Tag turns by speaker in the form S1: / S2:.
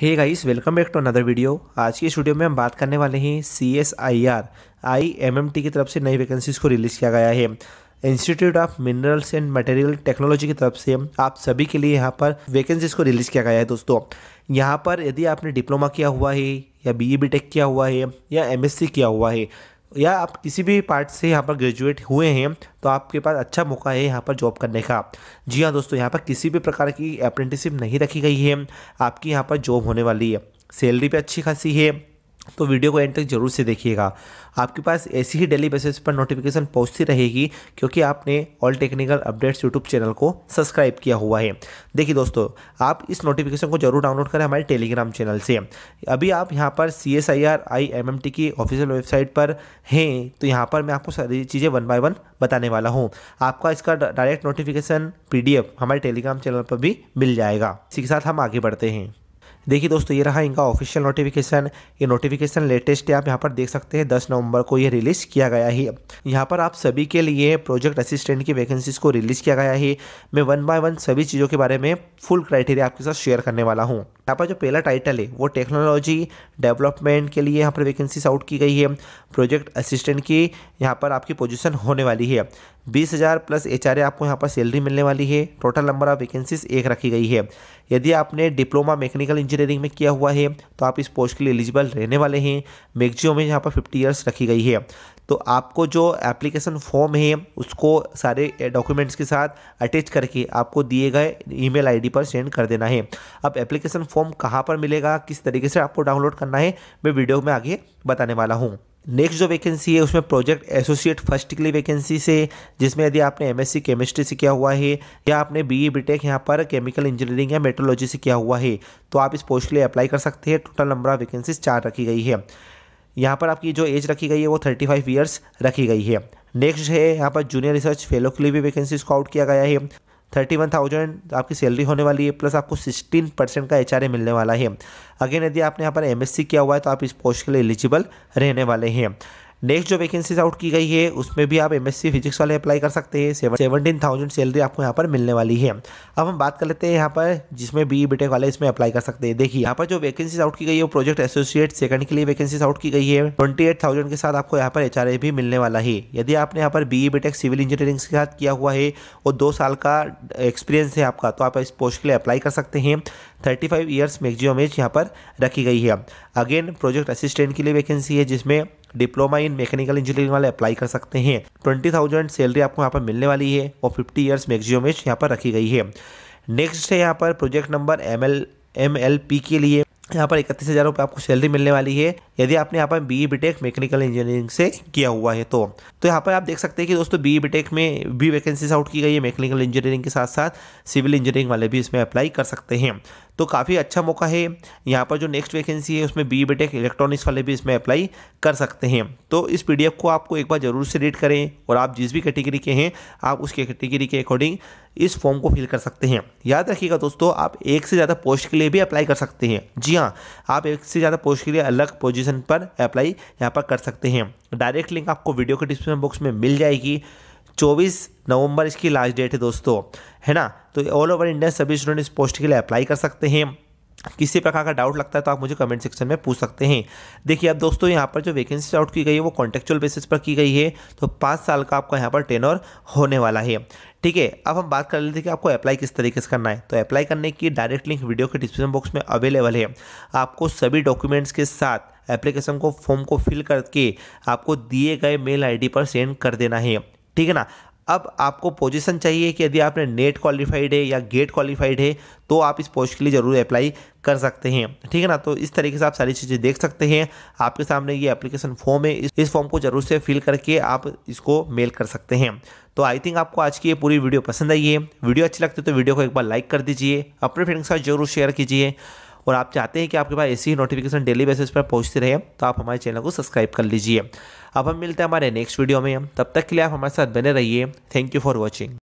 S1: hey guys welcome back to another video आज की studio में हम बात करने वाले हैं C S I R I M M T की तरफ से नई वैकेंसीज को रिलीज़ किया गया है institute of minerals and material technology की तरफ से आप सभी के लिए यहाँ पर वैकेंसीज को रिलीज़ किया गया है दोस्तों यहाँ पर यदि आपने डिप्लोमा किया हुआ है या बी ई बी टेक किया हुआ है या एम एस सी किया हुआ है या आप किसी भी पार्ट से यहाँ पर ग्रेजुएट हुए हैं तो आपके पास अच्छा मौका है यहाँ पर जॉब करने का जी हाँ दोस्तों यहाँ पर किसी भी प्रकार की अप्रेंटिसिप नहीं रखी गई है आपकी यहाँ पर जॉब होने वाली है सैलरी भी अच्छी खासी है तो वीडियो को एंड तक जरूर से देखिएगा आपके पास ऐसी ही डेली बेसिस पर नोटिफिकेशन पहुंचती रहेगी क्योंकि आपने all technical updates YouTube channel को सब्सक्राइब किया हुआ है देखिए दोस्तों आप इस नोटिफिकेशन को जरूर डाउनलोड करें हमारे टेलीग्राम चैनल से अभी आप यहाँ पर C S I R I M M T की ऑफिशियल वेबसाइट पर हैं तो यहाँ पर मैं आपको सारी चीज़ें वन बाय वन बताने वाला हूँ आपका इसका direct notification P D F हमारे टेलीग्राम चैनल पर भी मिल जाएगा इसी के साथ हम आगे बढ़ते हैं देखिए दोस्तों ये रहा इनका ऑफिशियल नोटिफिकेशन ये नोटिफिकेशन लेटेस्ट है आप यहाँ पर देख सकते हैं दस नवंबर को ये रिलीज़ किया गया है यहाँ पर आप सभी के लिए प्रोजेक्ट असिस्टेंट की वैकेंसीज को रिलीज़ किया गया है मैं वन बाय वन सभी चीज़ों के बारे में फुल क्राइटेरिया आपके साथ शेयर करने वाला हूँ यहाँ पर जो पहला टाइटल है वो टेक्नोलॉजी डेवलपमेंट के लिए यहाँ पर वैकेंसीज आउट की गई है प्रोजेक्ट असिस्टेंट की यहाँ पर आपकी पोजिशन होने वाली है बीस हज़ार प्लस एच आपको यहाँ पर सैलरी मिलने वाली है टोटल नंबर ऑफ वैकेंसीज एक रखी गई है यदि आपने डिप्लोमा मैकेनिकल इंजीनियरिंग में किया हुआ है तो आप इस पोस्ट के लिए एलिजिबल रहने वाले हैं मैगजियो में यहाँ पर फिफ्टी ईयर्स रखी गई है तो आपको जो एप्लीकेशन फॉर्म है उसको सारे डॉक्यूमेंट्स के साथ अटैच करके आपको दिए गए ईमेल आईडी पर सेंड कर देना है अब एप्लीकेशन फॉर्म कहाँ पर मिलेगा किस तरीके से आपको डाउनलोड करना है मैं वीडियो में आगे बताने वाला हूँ नेक्स्ट जो वैकेंसी है उसमें प्रोजेक्ट एसोसिएट फर्स्ट के लिए वैकेंसी से जिसमें यदि आपने एमएससी केमिस्ट्री से किया हुआ है या आपने बीई बीटेक e यहाँ पर केमिकल इंजीनियरिंग या मेट्रोलॉजी से किया हुआ है तो आप इस पोस्ट के लिए अप्लाई कर सकते हैं टोटल नंबर ऑफ वैकेंसीज चार रखी गई है यहाँ पर आपकी जो एज रखी गई है वो थर्टी फाइव ईयर्स रखी गई है नेक्स्ट है यहाँ पर जूनियर रिसर्च फेलो के लिए भी वैकेंसीज को आउट किया गया है थर्टी वन थाउजेंड आपकी सैलरी होने वाली है प्लस आपको सिक्सटीन परसेंट का एच मिलने वाला है अगेन यदि आपने यहाँ पर एम किया हुआ है तो आप इस पोस्ट के लिए एलिजिबल रहने वाले हैं नेक्स्ट जो वैकेंसीज आउट की गई है उसमें भी आप एमएससी फिजिक्स वाले अप्लाई कर सकते हैं सेवनटीन थाउजेंड सैलरी आपको यहाँ पर मिलने वाली है अब हम बात कर लेते हैं यहाँ पर जिसमें बी बीटेक वाले इसमें अप्लाई कर सकते हैं देखिए यहाँ पर जो वैकेंसीज आउट की गई है वो प्रोजेक्ट एसोसिएट सेकंड के लिए वैकेंसीज आउट की गई है ट्वेंटी एट थाउजेंड के साथ आपको यहाँ पर एच भी मिलने वाला है यदि आपने यहाँ पर बी बीटेक सिविल इंजीनियरिंग के साथ किया हुआ है और दो साल का एक्सपीरियंस है आपका तो आप इस पोस्ट के लिए अप्लाई कर सकते हैं thirty five years maximum age यहाँ पर रखी गई है अगेन प्रोजेक्ट असिस्टेंट के लिए वैकेंसी है जिसमें डिप्लोमा इन मैकेनिकल इंजीनियरिंग वाले अप्लाई कर सकते हैं ट्वेंटी थाउजेंड सैलरी आपको यहाँ पर मिलने वाली है और फिफ्टी ईयर्स मैक्सिमम एज यहाँ पर रखी गई है नेक्स्ट है यहाँ पर project number M L M L P के लिए यहाँ पर इकतीस हज़ार रुपये आपको सैलरी मिलने वाली है यदि आपने यहाँ पर B E BTech mechanical engineering से किया हुआ है तो तो यहाँ पर आप देख सकते हैं कि दोस्तों बी ई बीटेक में भी वैकेंसीज आउट की गई है मैकेनिकल इंजीनियरिंग के साथ साथ सिविल इंजीनियरिंग वाले भी इसमें अप्लाई कर सकते हैं तो काफ़ी अच्छा मौका है यहाँ पर जो नेक्स्ट वैकेंसी है उसमें बी बीटेक इलेक्ट्रॉनिक्स वाले भी इसमें अप्लाई कर सकते हैं तो इस पी को आपको एक बार ज़रूर से रीड करें और आप जिस भी कैटेगरी के हैं आप उस कैटेगरी के अकॉर्डिंग इस फॉर्म को फिल कर सकते हैं याद रखिएगा दोस्तों आप एक से ज़्यादा पोस्ट के लिए भी अप्लाई कर सकते हैं जी हाँ आप एक से ज़्यादा पोस्ट के लिए अलग पोजीशन पर अप्लाई यहाँ पर कर सकते हैं डायरेक्ट लिंक आपको वीडियो के डिस्क्रिप्शन बॉक्स में मिल जाएगी चौबीस नवंबर इसकी लास्ट डेट है दोस्तों है ना तो ऑल ओवर इंडिया सभी स्टूडेंट इस पोस्ट के लिए अप्लाई कर सकते हैं किसी प्रकार का डाउट लगता है तो आप मुझे कमेंट सेक्शन में पूछ सकते हैं देखिए अब दोस्तों यहाँ पर जो वैकेंसी आउट की गई है वो कॉन्टेक्चुअल बेसिस पर की गई है तो पाँच साल का आपका यहाँ पर टेनर होने वाला है ठीक है अब हम बात कर लेते हैं कि आपको अप्लाई किस तरीके से करना है तो अप्लाई करने की डायरेक्ट लिंक वीडियो के डिस्क्रिप्शन बॉक्स में अवेलेबल है आपको सभी डॉक्यूमेंट्स के साथ एप्लीकेशन को फॉर्म को फिल करके आपको दिए गए मेल आईडी पर सेंड कर देना है ठीक है ना अब आपको पोजीशन चाहिए कि यदि आपने नेट क्वालिफाइड है या गेट क्वालिफाइड है तो आप इस पोस्ट के लिए ज़रूर अप्लाई कर सकते हैं ठीक है ना तो इस तरीके से आप सारी चीज़ें देख सकते हैं आपके सामने ये एप्लीकेशन फॉर्म है इस, फॉर्म को ज़रूर से फिल करके आप इसको मेल कर सकते हैं तो आई थिंक आपको आज की ये पूरी वीडियो पसंद आई है वीडियो अच्छी लगती है तो वीडियो को एक बार लाइक कर दीजिए अपने फ्रेंड्स के साथ जरूर शेयर कीजिए और आप चाहते हैं कि आपके पास ऐसी नोटिफिकेशन डेली बेसिस पर पहुँचते रहे तो आप हमारे चैनल को सब्सक्राइब कर लीजिए अब हम मिलते हैं हमारे नेक्स्ट वीडियो में तब तक के लिए आप हमारे साथ बने रहिए थैंक यू फॉर वॉचिंग